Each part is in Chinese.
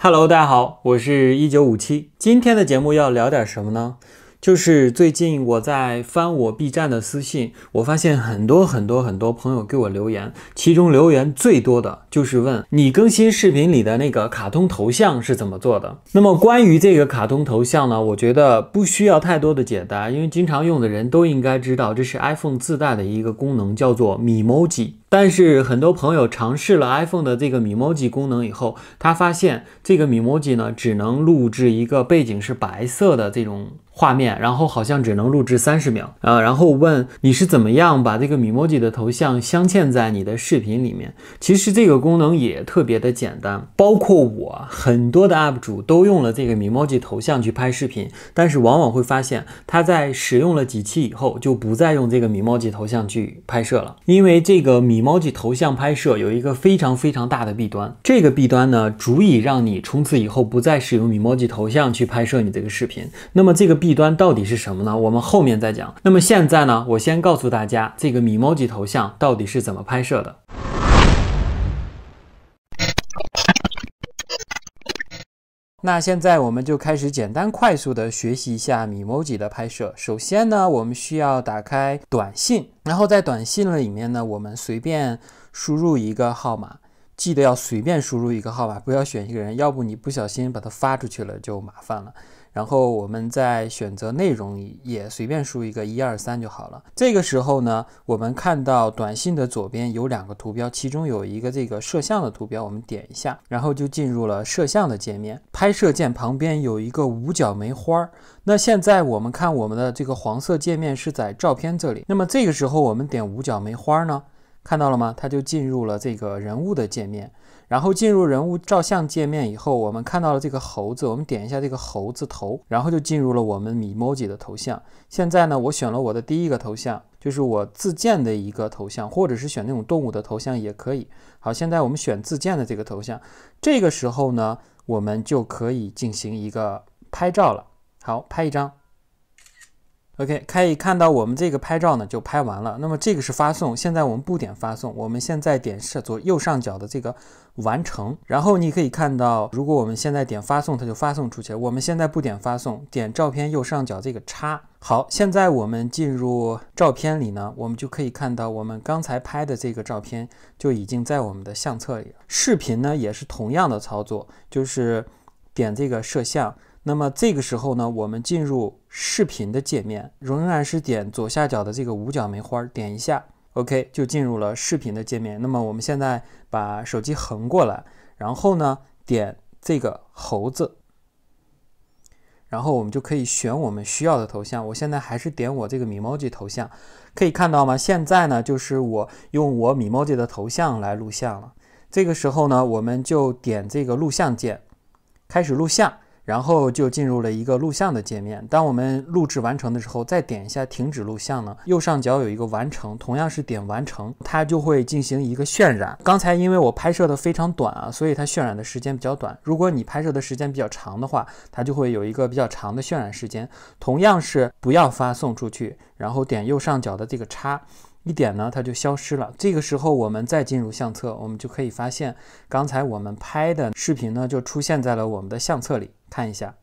Hello，大家好，我是一九五七。今天的节目要聊点什么呢？就是最近我在翻我 B 站的私信，我发现很多很多很多朋友给我留言，其中留言最多的就是问你更新视频里的那个卡通头像是怎么做的。那么关于这个卡通头像呢，我觉得不需要太多的解答，因为经常用的人都应该知道，这是 iPhone 自带的一个功能，叫做 m emoji。但是很多朋友尝试了 iPhone 的这个米 emoji 功能以后，他发现这个米 emoji 呢，只能录制一个背景是白色的这种画面，然后好像只能录制三十秒啊。然后问你是怎么样把这个米 emoji 的头像镶嵌在你的视频里面？其实这个功能也特别的简单，包括我很多的 UP 主都用了这个米 emoji 头像去拍视频，但是往往会发现他在使用了几期以后就不再用这个米 emoji 头像去拍摄了，因为这个米。米猫机头像拍摄有一个非常非常大的弊端，这个弊端呢，足以让你从此以后不再使用米猫机头像去拍摄你这个视频。那么这个弊端到底是什么呢？我们后面再讲。那么现在呢，我先告诉大家这个米猫机头像到底是怎么拍摄的。那现在我们就开始简单快速的学习一下米 emoji 的拍摄。首先呢，我们需要打开短信，然后在短信里面呢，我们随便输入一个号码，记得要随便输入一个号码，不要选一个人，要不你不小心把它发出去了就麻烦了。然后我们再选择内容，也随便输一个一二三就好了。这个时候呢，我们看到短信的左边有两个图标，其中有一个这个摄像的图标，我们点一下，然后就进入了摄像的界面。拍摄键旁边有一个五角梅花儿。那现在我们看我们的这个黄色界面是在照片这里。那么这个时候我们点五角梅花儿呢？看到了吗？它就进入了这个人物的界面，然后进入人物照相界面以后，我们看到了这个猴子，我们点一下这个猴子头，然后就进入了我们米莫吉的头像。现在呢，我选了我的第一个头像，就是我自建的一个头像，或者是选那种动物的头像也可以。好，现在我们选自建的这个头像，这个时候呢，我们就可以进行一个拍照了。好，拍一张。OK，可以看到我们这个拍照呢就拍完了。那么这个是发送，现在我们不点发送，我们现在点是左右上角的这个完成。然后你可以看到，如果我们现在点发送，它就发送出去了。我们现在不点发送，点照片右上角这个叉。好，现在我们进入照片里呢，我们就可以看到我们刚才拍的这个照片就已经在我们的相册里。视频呢也是同样的操作，就是点这个摄像。那么这个时候呢，我们进入视频的界面，仍然是点左下角的这个五角梅花，点一下，OK 就进入了视频的界面。那么我们现在把手机横过来，然后呢点这个猴子，然后我们就可以选我们需要的头像。我现在还是点我这个米猫姐头像，可以看到吗？现在呢就是我用我米猫姐的头像来录像了。这个时候呢，我们就点这个录像键，开始录像。然后就进入了一个录像的界面。当我们录制完成的时候，再点一下停止录像呢。右上角有一个完成，同样是点完成，它就会进行一个渲染。刚才因为我拍摄的非常短啊，所以它渲染的时间比较短。如果你拍摄的时间比较长的话，它就会有一个比较长的渲染时间。同样是不要发送出去，然后点右上角的这个叉，一点呢，它就消失了。这个时候我们再进入相册，我们就可以发现刚才我们拍的视频呢，就出现在了我们的相册里。看一下。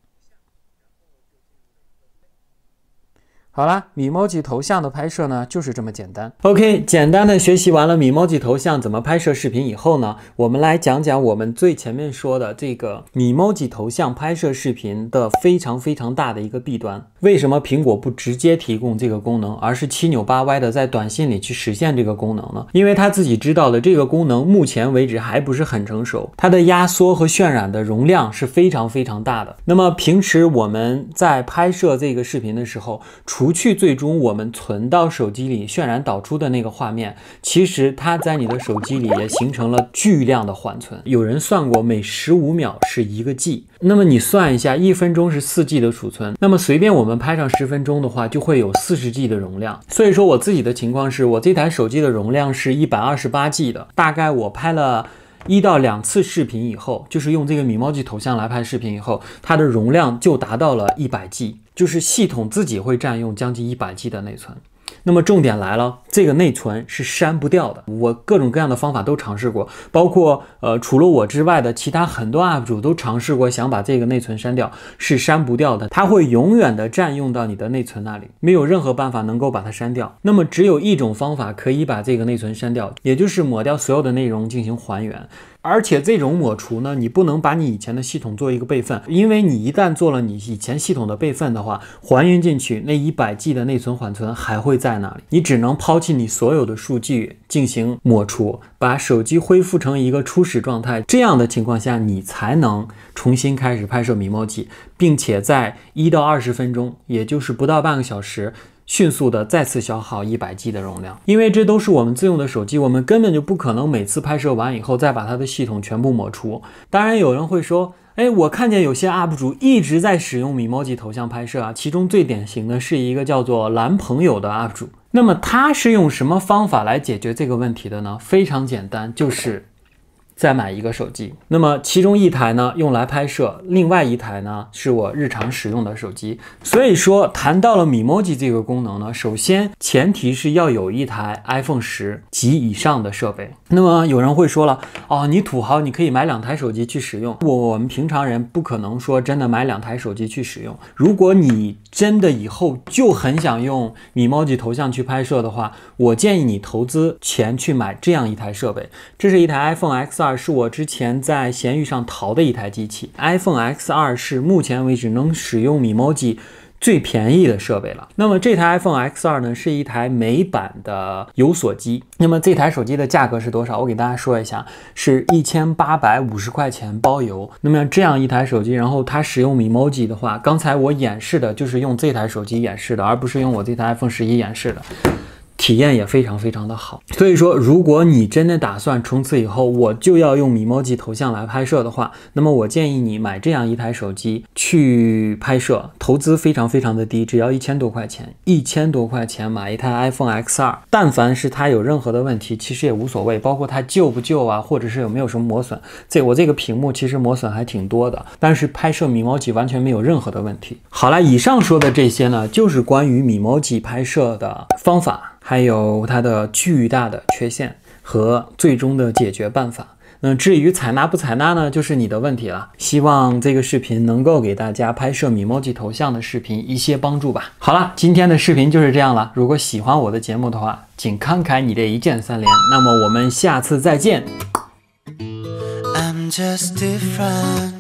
好啦，米猫级头像的拍摄呢，就是这么简单。OK，简单的学习完了米猫级头像怎么拍摄视频以后呢，我们来讲讲我们最前面说的这个米猫级头像拍摄视频的非常非常大的一个弊端。为什么苹果不直接提供这个功能，而是七扭八歪的在短信里去实现这个功能呢？因为他自己知道的这个功能目前为止还不是很成熟，它的压缩和渲染的容量是非常非常大的。那么平时我们在拍摄这个视频的时候，除不去，最终我们存到手机里渲染导出的那个画面，其实它在你的手机里也形成了巨量的缓存。有人算过，每十五秒是一个 G，那么你算一下，一分钟是四 G 的储存。那么随便我们拍上十分钟的话，就会有四十 G 的容量。所以说我自己的情况是，我这台手机的容量是一百二十八 G 的，大概我拍了一到两次视频以后，就是用这个米猫记头像来拍视频以后，它的容量就达到了一百 G。就是系统自己会占用将近一百 G 的内存，那么重点来了，这个内存是删不掉的。我各种各样的方法都尝试过，包括呃，除了我之外的其他很多 UP 主都尝试过想把这个内存删掉，是删不掉的，它会永远的占用到你的内存那里，没有任何办法能够把它删掉。那么只有一种方法可以把这个内存删掉，也就是抹掉所有的内容进行还原。而且这种抹除呢，你不能把你以前的系统做一个备份，因为你一旦做了你以前系统的备份的话，还原进去那一百 G 的内存缓存还会在那里？你只能抛弃你所有的数据进行抹除，把手机恢复成一个初始状态。这样的情况下，你才能重新开始拍摄米莫记，并且在一到二十分钟，也就是不到半个小时。迅速的再次消耗一百 G 的容量，因为这都是我们自用的手机，我们根本就不可能每次拍摄完以后再把它的系统全部抹除。当然，有人会说，哎，我看见有些 UP 主一直在使用米莫 G 头像拍摄啊，其中最典型的是一个叫做蓝朋友的 UP 主。那么他是用什么方法来解决这个问题的呢？非常简单，就是。再买一个手机，那么其中一台呢用来拍摄，另外一台呢是我日常使用的手机。所以说，谈到了米 j 机这个功能呢，首先前提是要有一台 iPhone 十及以上的设备。那么有人会说了，哦，你土豪你可以买两台手机去使用，我们平常人不可能说真的买两台手机去使用。如果你真的以后就很想用米 j 机头像去拍摄的话，我建议你投资钱去买这样一台设备，这是一台 iPhone X 二是我之前在闲鱼上淘的一台机器，iPhone X 二是目前为止能使用米 j 机最便宜的设备了。那么这台 iPhone X 二呢，是一台美版的有锁机。那么这台手机的价格是多少？我给大家说一下，是一千八百五十块钱包邮。那么这样一台手机，然后它使用米 j 机的话，刚才我演示的就是用这台手机演示的，而不是用我这台 iPhone 十一演示的。体验也非常非常的好，所以说，如果你真的打算从此以后我就要用米毛机头像来拍摄的话，那么我建议你买这样一台手机去拍摄，投资非常非常的低，只要一千多块钱，一千多块钱买一台 iPhone X 二。但凡是它有任何的问题，其实也无所谓，包括它旧不旧啊，或者是有没有什么磨损。这我这个屏幕其实磨损还挺多的，但是拍摄米毛机完全没有任何的问题。好了，以上说的这些呢，就是关于米毛机拍摄的方法。还有它的巨大的缺陷和最终的解决办法。那至于采纳不采纳呢，就是你的问题了。希望这个视频能够给大家拍摄米 m 吉头像的视频一些帮助吧。好了，今天的视频就是这样了。如果喜欢我的节目的话，请慷慨你的一键三连。那么我们下次再见。I'm different just